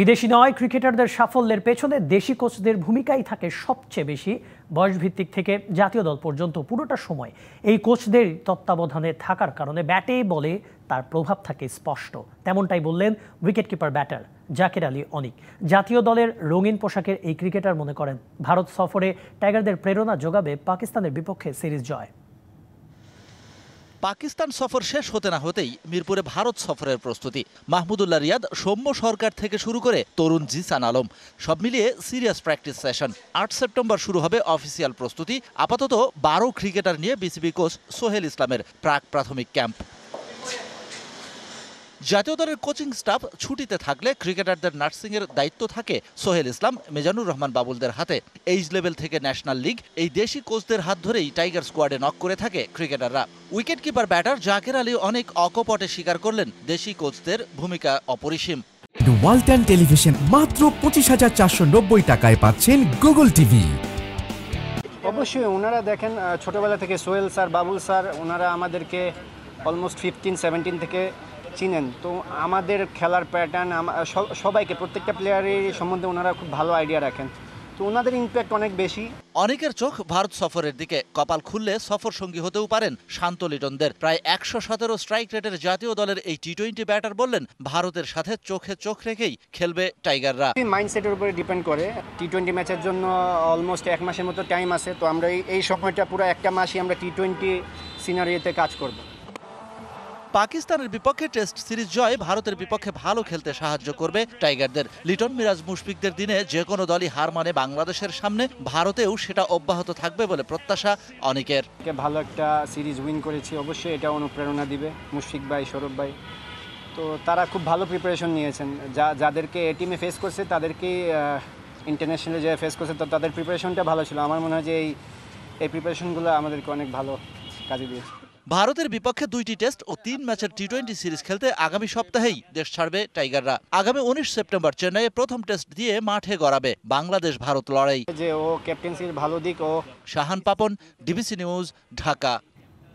বিদেশি নয় ক্রিকেটারদের সাফল্যের পেছনে দেশি কোচদের ভূমিকাই থাকে সবচেয়ে বেশি বয়সভিত্তিক থেকে জাতীয় দল পর্যন্ত পুরোটা সময় এই কোচদের তত্ত্বাবধানে থাকার কারণে ব্যাটে বলে তার প্রভাব থাকে স্পষ্ট তেমনটাই বললেন উইকেটকিপার ব্যাটার জাকির আলী অনিক জাতীয় দলের রঙিন পোশাকের এই ক্রিকেটার মনে করেন ভারত সফরে টাইগারদের প্রেরণা যোগাবে পাকিস্তানের বিপক্ষে সিরিজ জয় পাকিস্তান সফর শেষ হতে না হতেই মিরপুরে ভারত সফরের প্রস্তুতি মাহমুদুল্লাহ রিয়াদ সৌম্য সরকার থেকে শুরু করে তরুণ জিসান আলম সব মিলিয়ে সিরিয়াস প্র্যাকটিস সেশন আট সেপ্টেম্বর শুরু হবে অফিসিয়াল প্রস্তুতি আপাতত বারো ক্রিকেটার নিয়ে বিসিবি কোচ সোহেল ইসলামের প্রাক প্রাথমিক ক্যাম্প জাতীয় দলের কোচিং স্টাফ ছুটিতে থাকলে ক্রিকেটারদের নার্সিংয়ের দায়িত্ব থাকে সোহেল ইসলাম মেজানুর রহমান বাবুলদের হাতে এইজ লেভেল থেকে ন্যাশনাল লিগ এই দেশি কোচদের হাত ধরেই টাইগার স্কোয়াডে নক করে থাকে ক্রিকেটাররা wicket keeper batter Jaker Ali অনেক অকপটে স্বীকার করলেন দেশি কোচদের ভূমিকা অপরিসীম ওয়ালটন টেলিভিশন মাত্র পঁচিশ হাজার চারশো নব্বই টাকায় পাচ্ছেন গুগল টিভি অবশ্যই ওনারা দেখেন ছোটবেলা থেকে সোহেল স্যার বাবুল স্যার ওনারা আমাদেরকে অলমোস্ট ফিফটিন সেভেন্টিন থেকে চিনেন তো আমাদের খেলার প্যাটার্ন সবাইকে প্রত্যেকটা প্লেয়ারের সম্বন্ধে ওনারা খুব ভালো আইডিয়া রাখেন তো ওনাদের ইম্প্যাক্ট অনেক বেশি অনেকের চোখ ভারত সফরের দিকে কপাল খুললে সফর সঙ্গী হতেও পারেন শান্ত লিটনদের প্রায় একশো সতেরো স্ট্রাইক রেটের জাতীয় দলের এই টি টোয়েন্টি ব্যাটার বললেন ভারতের সাথে চোখে চোখ রেখেই খেলবে টাইগাররা মাইন্ডসেটের উপরে ডিপেন্ড করে টি টোয়েন্টি ম্যাচের জন্য অলমোস্ট এক মাসের মতো টাইম আছে তো আমরা এই সময়টা পুরো একটা মাসই আমরা টি টোয়েন্টি সিনারিতে কাজ করবো পাকিস্তানের বিপক্ষে টেস্ট সিরিজ জয় ভারতের বিপক্ষে ভালো খেলতে সাহায্য করবে টাইগারদের লিটন মিরাজ মুশফিকদের দিনে যে কোনো দলই হার মানে বাংলাদেশের সামনে ভারতেও সেটা অব্যাহত থাকবে বলে প্রত্যাশা অনেকের ভালো একটা সিরিজ উইন করেছি অবশ্যই এটা অনুপ্রেরণা দিবে মুশফিক ভাই সৌরভ ভাই তো তারা খুব ভালো প্রিপারেশন নিয়েছেন যা যাদেরকে এ টিমে ফেস করছে তাদেরকে ইন্টারন্যাশনালে যে ফেস করছে তো তাদের প্রিপারেশনটা ভালো ছিল আমার মনে হয় যে এই এই প্রিপারেশনগুলো আমাদেরকে অনেক ভালো কাজে দিয়েছে ভারতের বিপক্ষে দুইটি টেস্ট ও তিন ম্যাচের টি টোয়েন্টি সিরিজ খেলতে আগামী সপ্তাহেই দেশ ছাড়বে টাইগাররা আগামী উনিশ সেপ্টেম্বর চেন্নাইয়ে প্রথম টেস্ট দিয়ে মাঠে গড়াবে বাংলাদেশ ভারত লড়াই যে ও ক্যাপ্টেন্সির ভালো দিক ও শাহান পাপন ডিবিসি নিউজ ঢাকা